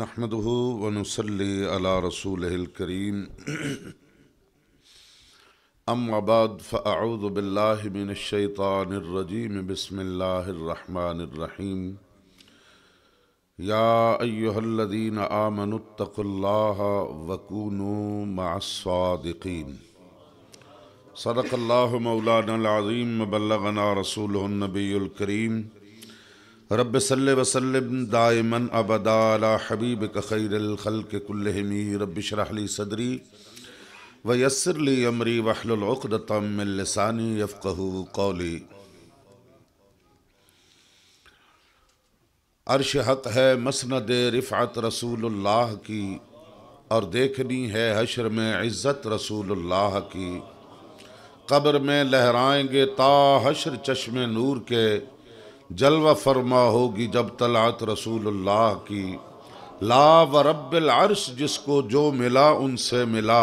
نحمده ونصلي علی رسوله الکریم اللہ بعد کریم بالله من الشيطان الرجيم بسم الله الرحمن الرحيم يا الذين اتقوا الله وكونوا مع الصادقين صدق الله مولانا العظيم بلغنا رسوله النبي الكريم رب صلی وسلم دائمن ابدا دل حبیب الخلق کلہمی رب شرح لی صدری و من لسانی وحل قولی عرش حق ہے مسند رفعت رسول اللہ کی اور دیکھنی ہے حشر میں عزت رسول اللہ کی قبر میں لہرائیں گے تا حشر چشم نور کے جلوہ فرما ہوگی جب طلعت رسول اللہ کی لا رب العرش جس کو جو ملا ان سے ملا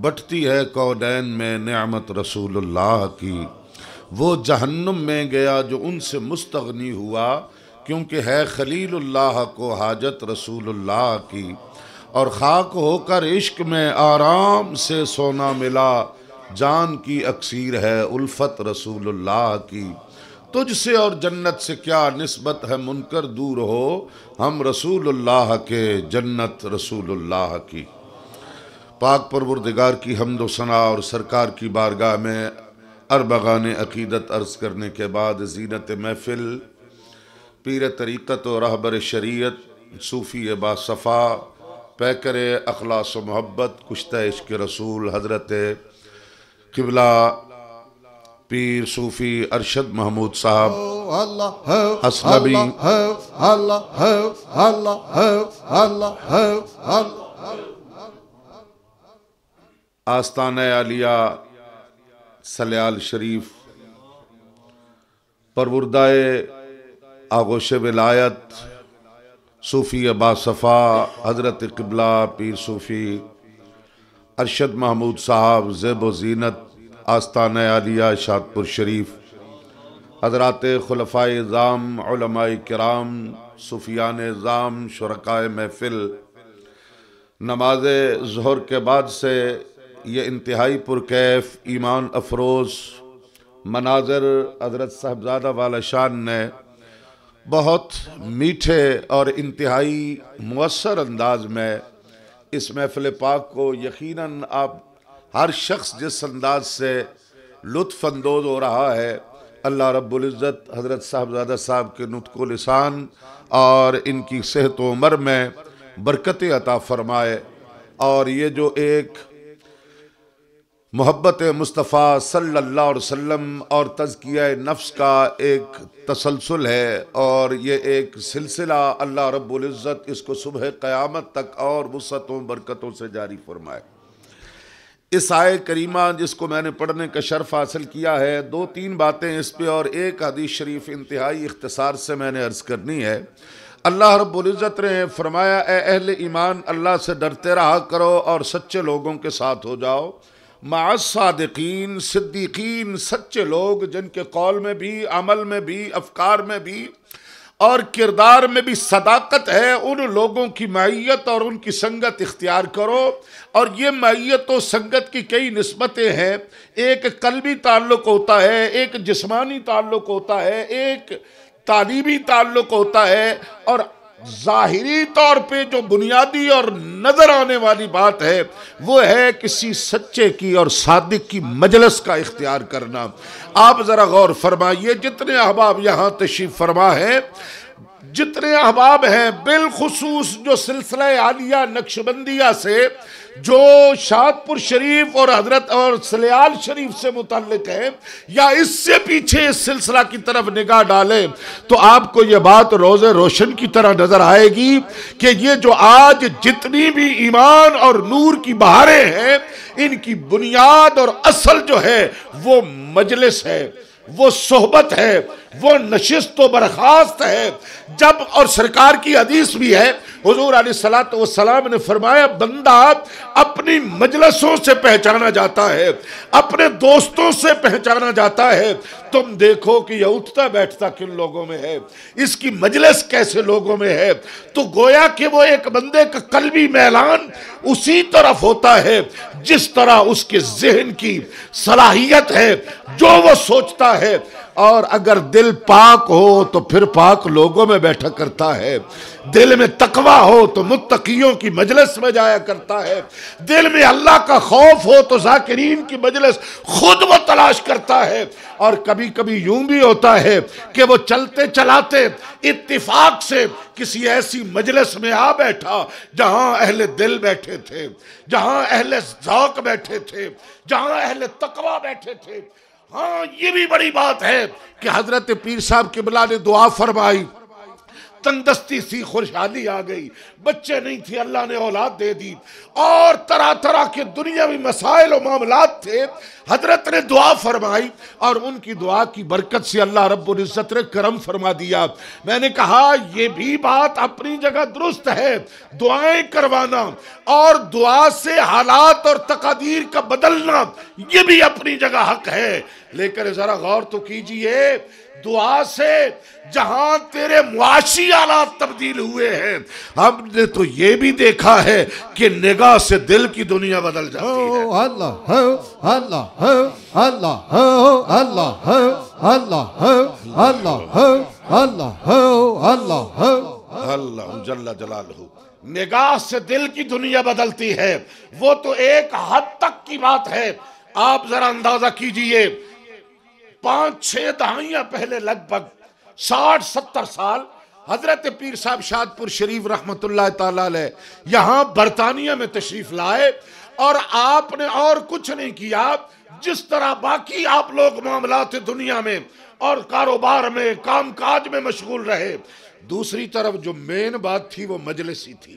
بٹتی ہے کونین میں نعمت رسول اللہ کی وہ جہنم میں گیا جو ان سے مستغنی ہوا کیونکہ ہے خلیل اللہ کو حاجت رسول اللہ کی اور خاک ہو کر عشق میں آرام سے سونا ملا جان کی اکثیر ہے الفت رسول اللہ کی تجھ سے اور جنت سے کیا نسبت ہے منکر دور ہو ہم رسول اللہ کے جنت رسول اللہ کی پاک پروردگار کی حمد و ثناء اور سرکار کی بارگاہ میں اربغان عقیدت عرض کرنے کے بعد زینت محفل پیر طریقت و رہبر شریعت صوفی باصفا پیکر اخلاص و محبت کشتہ عشق رسول حضرت قبلہ پیر صوفی ارشد محمود صاحب آستانہ علیہ سلیال شریف پروردائے آغوش ولایت صوفی ابا صفا حضرت قبلہ پیر صوفی ارشد محمود صاحب زیب و زینت آستانہ علیہ شاد پور شریف حضرات خلفاء ظام علماء کرام صفیان ظام شرکائے محفل نماز ظہر کے بعد سے یہ انتہائی پرکیف ایمان افروز مناظر حضرت صاحبزادہ والا شان نے بہت میٹھے اور انتہائی مؤثر انداز میں اس محفل پاک کو یقیناً آپ ہر شخص جس انداز سے لطف اندوز ہو رہا ہے اللہ رب العزت حضرت صاحبزادہ صاحب کے نطق و لسان اور ان کی صحت و عمر میں برکت عطا فرمائے اور یہ جو ایک محبت مصطفیٰ صلی اللہ علیہ وسلم اور تزکیہ نفس کا ایک تسلسل ہے اور یہ ایک سلسلہ اللہ رب العزت اس کو صبح قیامت تک اور وسطوں برکتوں سے جاری فرمائے اس آئے کریمہ جس کو میں نے پڑھنے کا شرف حاصل کیا ہے دو تین باتیں اس پہ اور ایک حدیث شریف انتہائی اختصار سے میں نے عرض کرنی ہے اللہ رب العزت نے فرمایا اے اہل ایمان اللہ سے ڈرتے رہا کرو اور سچے لوگوں کے ساتھ ہو جاؤ صادقین صدیقین سچے لوگ جن کے قول میں بھی عمل میں بھی افکار میں بھی اور کردار میں بھی صداقت ہے ان لوگوں کی معیت اور ان کی سنگت اختیار کرو اور یہ معیت و سنگت کی کئی نسبتیں ہیں ایک قلبی تعلق ہوتا ہے ایک جسمانی تعلق ہوتا ہے ایک تعلیمی تعلق ہوتا ہے اور ظاہری طور پہ جو بنیادی اور نظر آنے والی بات ہے وہ ہے کسی سچے کی اور صادق کی مجلس کا اختیار کرنا آپ ذرا غور فرمائیے جتنے احباب یہاں تشریف فرما ہے جتنے احباب ہیں بالخصوص جو سلسلہ عالیہ نقشبندیہ سے جو شہاد پور شریف اور حضرت اور سلیال شریف سے متعلق ہے یا اس سے پیچھے اس سلسلہ کی طرف نگاہ ڈالیں تو آپ کو یہ بات روز روشن کی طرح نظر آئے گی کہ یہ جو آج جتنی بھی ایمان اور نور کی بہاریں ہیں ان کی بنیاد اور اصل جو ہے وہ مجلس ہے وہ صحبت ہے وہ نشست و برخواست ہے جب اور سرکار کی حدیث بھی ہے حضور علیہ السلام نے فرمایا بندہ اپنی مجلسوں سے پہچانا جاتا ہے اپنے دوستوں سے پہچانا جاتا ہے تم دیکھو کہ یہ اٹھتا بیٹھتا کن لوگوں میں ہے اس کی مجلس کیسے لوگوں میں ہے تو گویا کہ وہ ایک بندے کا قلبی میلان اسی طرف ہوتا ہے جس طرح اس کے ذہن کی صلاحیت ہے جو وہ سوچتا ہے اور اگر دل پاک ہو تو پھر پاک لوگوں میں بیٹھا کرتا ہے دل میں تقوی ہو تو متقیوں کی مجلس میں جایا کرتا ہے دل میں اللہ کا خوف ہو تو ذاکرین کی مجلس خود وہ تلاش کرتا ہے اور کبھی کبھی یوں بھی ہوتا ہے کہ وہ چلتے چلاتے اتفاق سے کسی ایسی مجلس میں آ بیٹھا جہاں اہل دل بیٹھے تھے جہاں اہل ذاک بیٹھے تھے جہاں اہل تقوی بیٹھے تھے ہاں یہ بھی بڑی بات ہے کہ حضرت پیر صاحب نے دعا فرمائی تندستی سی خوشحالی آ گئی بچے نہیں تھے اللہ نے اولاد دے دی اور طرح طرح کے مسائل و معاملات تھے حضرت نے دعا فرمائی اور ان کی دعا کی برکت سے اللہ رب العزت نے کرم فرما دیا میں نے کہا یہ بھی بات اپنی جگہ درست ہے دعائیں کروانا اور دعا سے حالات اور تقادیر کا بدلنا یہ بھی اپنی جگہ حق ہے لے کر ذرا غور تو کیجئے دعا سے جہاں تیرے معاشی آلات تبدیل ہوئے ہیں ہم نے تو یہ بھی دیکھا ہے کہ نگاہ سے دل کی دنیا بدل جاتی اللہ اللہ اللہ اللہ اللہ اللہ جل نگاہ سے دل کی دنیا بدلتی ہے وہ تو ایک حد تک کی بات ہے آپ ذرا اندازہ کیجئے پانچ چھ دہائیاں پہلے لگ بگ ساٹھ ستر سال حضرت پیر صاحب شاد پور شریف رحمت اللہ تعالیٰ لے یہاں برطانیہ میں تشریف لائے اور آپ نے اور کچھ نہیں کیا جس طرح باقی آپ لوگ معاملات دنیا میں اور کاروبار میں کام کاج میں مشغول رہے دوسری طرف جو مین بات تھی وہ مجلس ہی تھی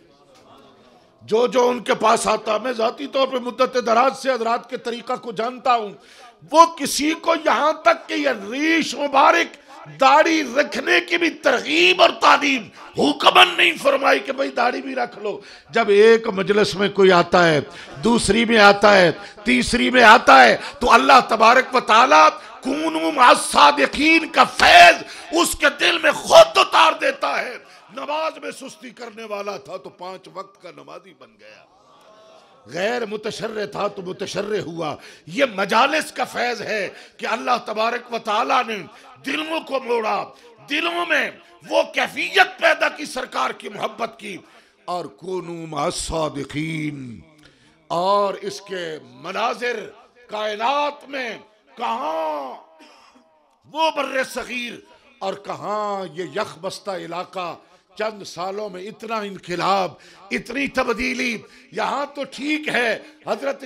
جو جو ان کے پاس آتا میں ذاتی طور پر مدت دراز سے حضرات کے طریقہ کو جانتا ہوں وہ کسی کو یہاں تک کہ یہ ریش مبارک داڑی رکھنے کی بھی ترغیب اور تعلیم حکمن نہیں فرمائی کہ بھئی بھی رکھ لو جب ایک مجلس میں کوئی آتا ہے دوسری میں آتا ہے تیسری میں آتا ہے تو اللہ تبارک و از صادقین کا فیض اس کے دل میں خود اتار دیتا ہے نماز میں سستی کرنے والا تھا تو پانچ وقت کا نمازی بن گیا غیر تھا تو متشر ہوا یہ مجالس کا فیض ہے کہ اللہ تبارک و تعالیٰ نے دلوں کو موڑا دلوں میں وہ کیفیت پیدا کی سرکار کی محبت کی اور کون صادقین اور اس کے مناظر کائنات میں کہاں وہ بر صغیر اور کہاں یہ یخ بستہ علاقہ چند سالوں میں اتنا انقلاب اتنی تبدیلی یہاں تو ٹھیک ہے حضرت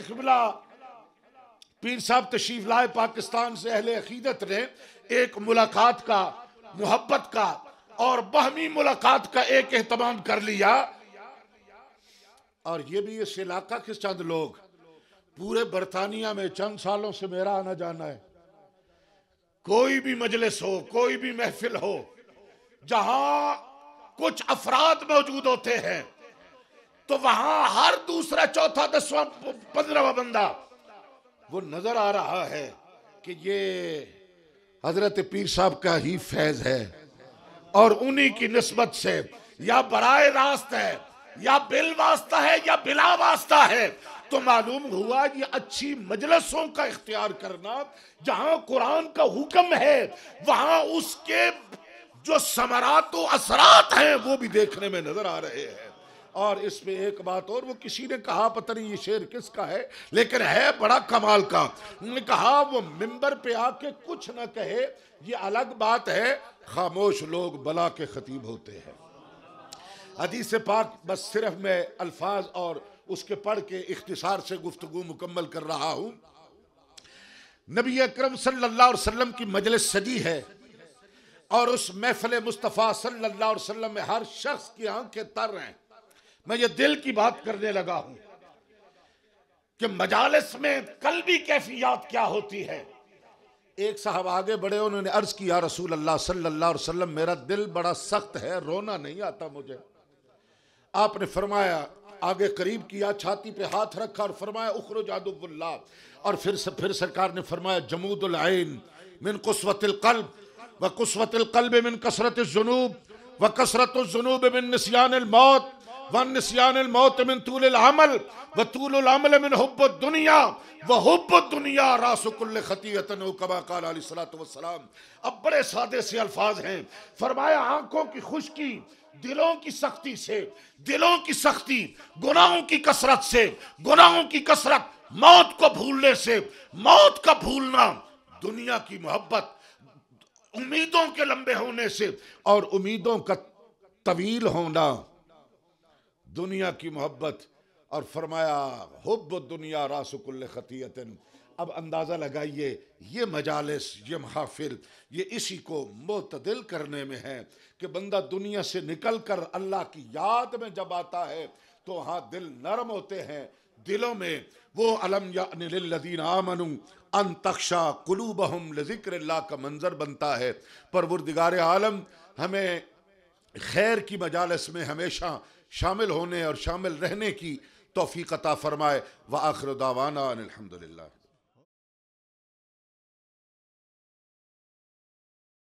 پیر صاحب تشریف لائے پاکستان سے اہل عقیدت نے ایک ملاقات کا محبت کا اور بہمی ملاقات کا ایک اہتمام کر لیا اور یہ بھی اس علاقہ کے چند لوگ پورے برطانیہ میں چند سالوں سے میرا آنا جانا ہے کوئی بھی مجلس ہو کوئی بھی محفل ہو جہاں کچھ افراد موجود ہوتے ہیں تو وہاں ہر دوسرا چوتھا دسواں پندرہ بندہ وہ نظر آ رہا ہے کہ یہ حضرت پیر صاحب کا ہی فیض ہے اور انہی کی نسبت سے یا برائے راست ہے یا بل واسطہ ہے یا بلا واسطہ ہے تو معلوم ہوا یہ اچھی مجلسوں کا اختیار کرنا جہاں قرآن کا حکم ہے وہاں اس کے جو سمرات و اثرات ہیں وہ بھی دیکھنے میں نظر آ رہے ہیں اور اس میں ایک بات اور وہ کسی نے کہا پتہ نہیں یہ شعر کس کا ہے لیکن ہے بڑا کمال کا نے کہا وہ ممبر پہ آ کے کچھ نہ کہے یہ الگ بات ہے خاموش لوگ بلا کے خطیب ہوتے ہیں حدیث پاک بس صرف میں الفاظ اور اس کے پڑھ کے اختصار سے گفتگو مکمل کر رہا ہوں نبی اکرم صلی اللہ علیہ وسلم کی مجلس سجی ہے اور اس محفل مصطفیٰ صلی اللہ علیہ وسلم میں ہر شخص کی آنکھیں تر ہیں میں یہ دل کی بات کرنے لگا ہوں کہ مجالس میں قلبی کیفیات کیا ہوتی ہے ایک صاحب آگے بڑھے انہوں نے عرض کیا رسول اللہ صلی اللہ علیہ وسلم میرا دل بڑا سخت ہے رونا نہیں آتا مجھے آپ نے فرمایا آگے قریب کیا چھاتی پہ ہاتھ رکھا اور فرمایا اخرو جادو اللہ اور پھر, پھر سرکار نے فرمایا جمود العین من قصوت القلب وہ کسوت القلب من کسرت الزنوب من کثرت الموت ونسیان الموت من طول العمل وطول طول العمل حب الدنیا راس کل حبت دنیا راسکل قال علیہ السلام اب بڑے سادے سے الفاظ ہیں فرمایا آنکھوں کی خشکی دلوں کی سختی سے دلوں کی سختی گناہوں کی کسرت سے گناہوں کی کثرت موت کو بھولنے سے موت کا بھولنا دنیا کی محبت امیدوں کے لمبے ہونے سے اور امیدوں کا طویل ہونا دنیا کی محبت اور فرمایا حب دنیا راسک الخطیت اب اندازہ لگائیے یہ مجالس یہ محافل یہ اسی کو معتدل کرنے میں ہے کہ بندہ دنیا سے نکل کر اللہ کی یاد میں جب آتا ہے تو ہاں دل نرم ہوتے ہیں دلوں میں وہ علم یعنی للذین تکشا ان تخشا قلوبہم لذکر اللہ کا منظر بنتا ہے پروردگار عالم ہمیں خیر کی مجالس میں ہمیشہ شامل ہونے اور شامل رہنے کی توفیق عطا فرمائے وآخر دعوانا ان الحمدللہ